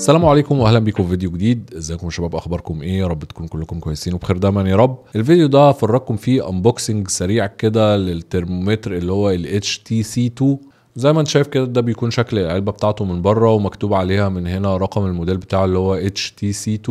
السلام عليكم واهلا بيكم في فيديو جديد ازيكم يا شباب اخباركم ايه يا رب تكونوا كلكم كويسين وبخير دايما يا رب الفيديو ده هفرجكم فيه انبوكسنج سريع كده للترمومتر اللي هو ال HTC2 زي ما انت شايف كده ده بيكون شكل العلبه بتاعته من بره ومكتوب عليها من هنا رقم الموديل بتاعه اللي هو HTC2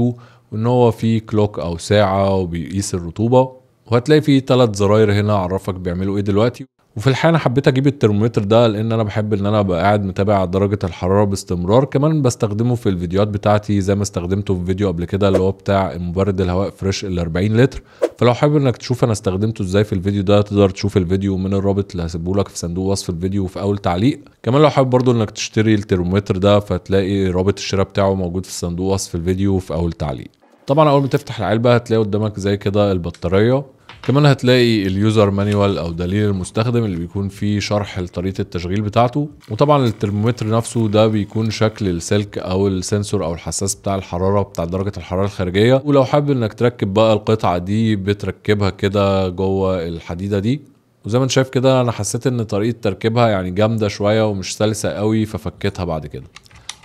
وان هو فيه كلوك او ساعه وبيقيس الرطوبه وهتلاقي فيه ثلاث زراير هنا اعرفك بيعملوا ايه دلوقتي وفي الحقيقه انا حبيت اجيب الترمومتر ده لان انا بحب ان انا ابقى قاعد متابع درجه الحراره باستمرار كمان بستخدمه في الفيديوهات بتاعتي زي ما استخدمته في فيديو قبل كده اللي هو بتاع مبرد الهواء فريش ال 40 لتر فلو حابب انك تشوف انا استخدمته ازاي في الفيديو ده تقدر تشوف الفيديو من الرابط اللي هسيبه لك في صندوق وصف الفيديو وفي اول تعليق كمان لو حابب برضو انك تشتري الترمومتر ده فتلاقي رابط الشراء بتاعه موجود في صندوق وصف الفيديو وفي اول تعليق طبعا اول ما تفتح العلبه هتلاقي قدامك زي كده البطاريه كمان هتلاقي اليوزر مانيوال او دليل المستخدم اللي بيكون فيه شرح لطريقه التشغيل بتاعته وطبعا الترمومتر نفسه ده بيكون شكل السلك او السنسور او الحساس بتاع الحراره بتاع درجه الحراره الخارجيه ولو حابب انك تركب بقى القطعه دي بتركبها كده جوه الحديده دي وزي ما انت شايف كده انا حسيت ان طريقه تركيبها يعني جامده شويه ومش سلسه قوي ففكيتها بعد كده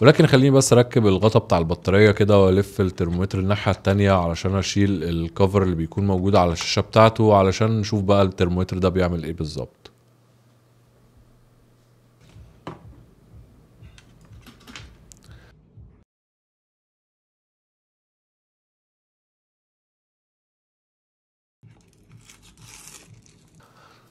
ولكن خليني بس اركب الغطاء بتاع البطاريه كده والف الترمومتر الناحيه التانية علشان اشيل الكفر اللي بيكون موجود على الشاشه بتاعته علشان نشوف بقى الترمومتر ده بيعمل ايه بالظبط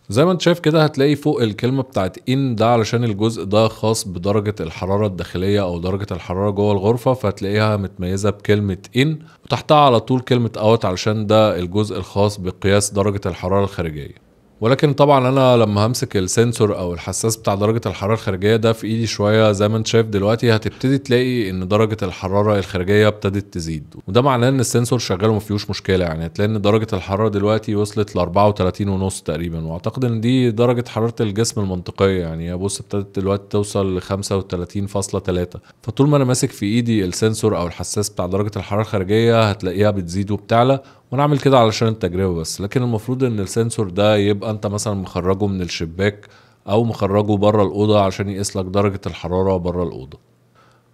زي ما انت شايف كده هتلاقي فوق الكلمة بتاعت ان ده علشان الجزء ده خاص بدرجة الحرارة الداخلية او درجة الحرارة جوه الغرفة فهتلاقيها متميزة بكلمة ان وتحتها على طول كلمة اوت علشان ده الجزء الخاص بقياس درجة الحرارة الخارجية ولكن طبعا انا لما همسك السنسور او الحساس بتاع درجه الحراره الخارجيه ده في ايدي شويه زي ما انت شايف دلوقتي هتبتدي تلاقي ان درجه الحراره الخارجيه ابتدت تزيد وده معناه ان السنسور شغال وما فيهوش مشكله يعني هتلاقي ان درجه الحراره دلوقتي وصلت ل 34 ونص تقريبا واعتقد ان دي درجه حراره الجسم المنطقيه يعني بص ابتدت دلوقتي توصل ل 35.3 فطول ما انا ماسك في ايدي السنسور او الحساس بتاع درجه الحراره الخارجيه هتلاقيها بتزيد وبتعلى ونعمل كده علشان التجربه بس لكن المفروض ان السنسور ده يبقى انت مثلا مخرجه من الشباك او مخرجه بره الاوضه عشان يقيس لك درجه الحراره بره الاوضه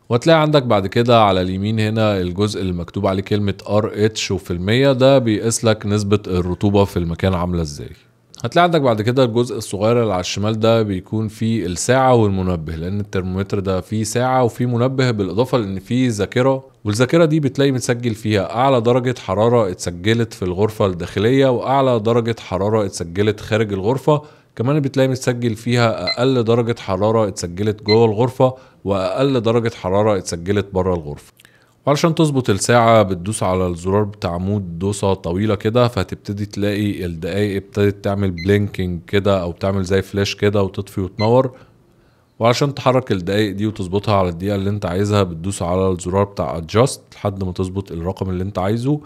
وهتلاقي عندك بعد كده على اليمين هنا الجزء اللي مكتوب عليه كلمه ار اتش وفي المية ده بيقيس لك نسبه الرطوبه في المكان عامله ازاي هتلاقي عندك بعد كده الجزء الصغير اللي على الشمال ده بيكون فيه الساعة والمنبه لأن الترمومتر ده فيه ساعة وفيه منبه بالإضافة لأن فيه ذاكرة والذاكرة دي بتلاقي متسجل فيها أعلى درجة حرارة اتسجلت في الغرفة الداخلية وأعلى درجة حرارة اتسجلت خارج الغرفة كمان بتلاقي متسجل فيها أقل درجة حرارة اتسجلت جوه الغرفة وأقل درجة حرارة اتسجلت بره الغرفة علشان تظبط الساعة بتدوس على الزرار بتاع مود دوسة طويلة كده فهتبتدي تلاقي الدقايق ابتدت تعمل بلينكينج كده او تعمل زي فلاش كده وتطفي وتنور وعشان تحرك الدقايق دي وتظبطها على الدقيقة اللي انت عايزها بتدوس على الزرار بتاع adjust لحد ما تظبط الرقم اللي انت عايزه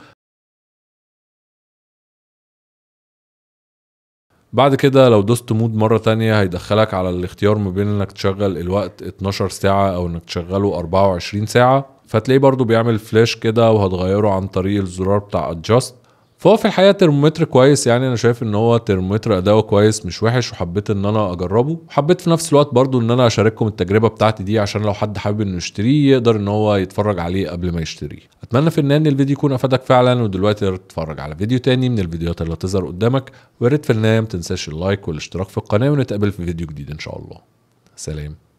بعد كده لو دوست مود مره تانية هيدخلك على الاختيار ما بين انك تشغل الوقت 12 ساعه او انك تشغله 24 ساعه فتلاقيه برضو بيعمل فلاش كده وهتغيره عن طريق الزرار بتاع ادجاست فهو في الحقيقه ترمومتر كويس يعني انا شايف ان هو ترمومتر اداؤه كويس مش وحش وحبيت ان انا اجربه وحبيت في نفس الوقت برضو ان انا اشارككم التجربه بتاعتي دي عشان لو حد حابب انه يشتريه يقدر ان هو يتفرج عليه قبل ما يشتريه اتمنى في النهايه ان الفيديو يكون افادك فعلا ودلوقتي تقدر تتفرج على فيديو تاني من الفيديوهات اللي هتظهر قدامك ويا ريت في النهايه ما تنساش اللايك والاشتراك في القناه ونتقابل في فيديو جديد ان شاء الله سلام